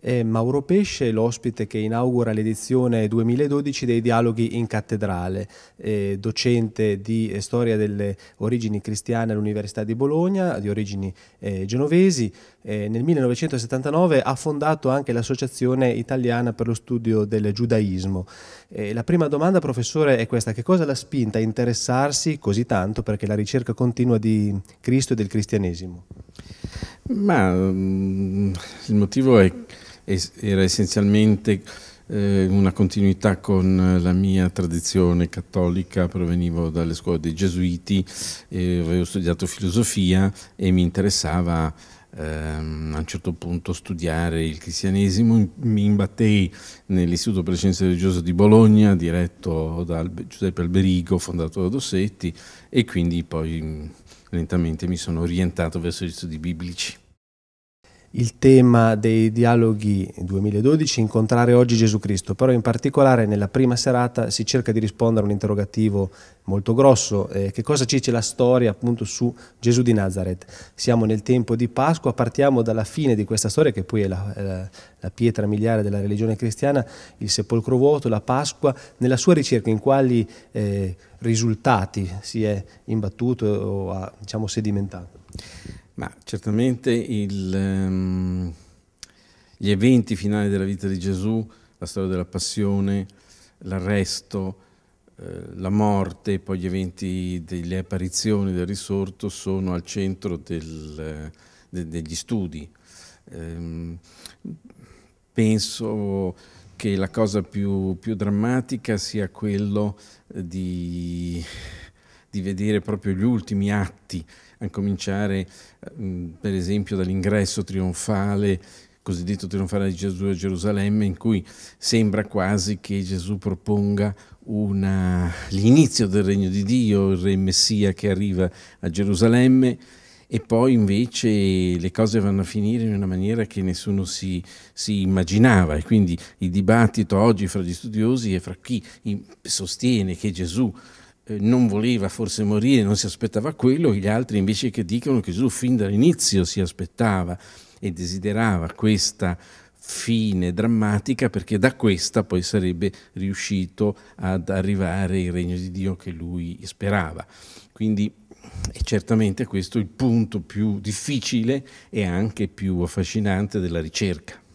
È eh, Mauro Pesce, l'ospite che inaugura l'edizione 2012 dei Dialoghi in Cattedrale, eh, docente di eh, storia delle origini cristiane all'Università di Bologna, di origini eh, genovesi. Eh, nel 1979 ha fondato anche l'Associazione Italiana per lo Studio del Giudaismo. Eh, la prima domanda, professore, è questa. Che cosa l'ha spinta a interessarsi così tanto perché la ricerca continua di Cristo e del cristianesimo? Ma um, il motivo è era essenzialmente eh, una continuità con eh, la mia tradizione cattolica, provenivo dalle scuole dei gesuiti, avevo studiato filosofia e mi interessava ehm, a un certo punto studiare il cristianesimo, mi imbattei nell'Istituto per le Scienze Religiose di Bologna, diretto da Giuseppe Alberigo, fondato da Dossetti, e quindi poi mm, lentamente mi sono orientato verso gli studi biblici il tema dei dialoghi 2012, incontrare oggi Gesù Cristo, però in particolare nella prima serata si cerca di rispondere a un interrogativo molto grosso, eh, che cosa ci dice la storia appunto su Gesù di Nazareth. Siamo nel tempo di Pasqua, partiamo dalla fine di questa storia che poi è la, la, la pietra miliare della religione cristiana, il sepolcro vuoto, la Pasqua, nella sua ricerca in quali eh, risultati si è imbattuto o ha diciamo, sedimentato. Ma certamente il, um, gli eventi finali della vita di Gesù, la storia della passione, l'arresto, eh, la morte, poi gli eventi delle apparizioni del risorto sono al centro del, eh, de, degli studi. Um, penso che la cosa più, più drammatica sia quello di di vedere proprio gli ultimi atti, a cominciare eh, per esempio dall'ingresso trionfale cosiddetto trionfale di Gesù a Gerusalemme, in cui sembra quasi che Gesù proponga l'inizio del regno di Dio, il re Messia che arriva a Gerusalemme, e poi invece le cose vanno a finire in una maniera che nessuno si, si, immaginava e quindi il dibattito oggi fra gli studiosi e fra chi sostiene che Gesù eh, non voleva forse morire, non si aspettava quello, gli altri invece che dicono che Gesù fin dall'inizio si aspettava e desiderava questa fine drammatica perché da questa poi sarebbe riuscito ad arrivare il regno di Dio che lui sperava. Quindi è certamente questo il punto più difficile e anche più affascinante della ricerca.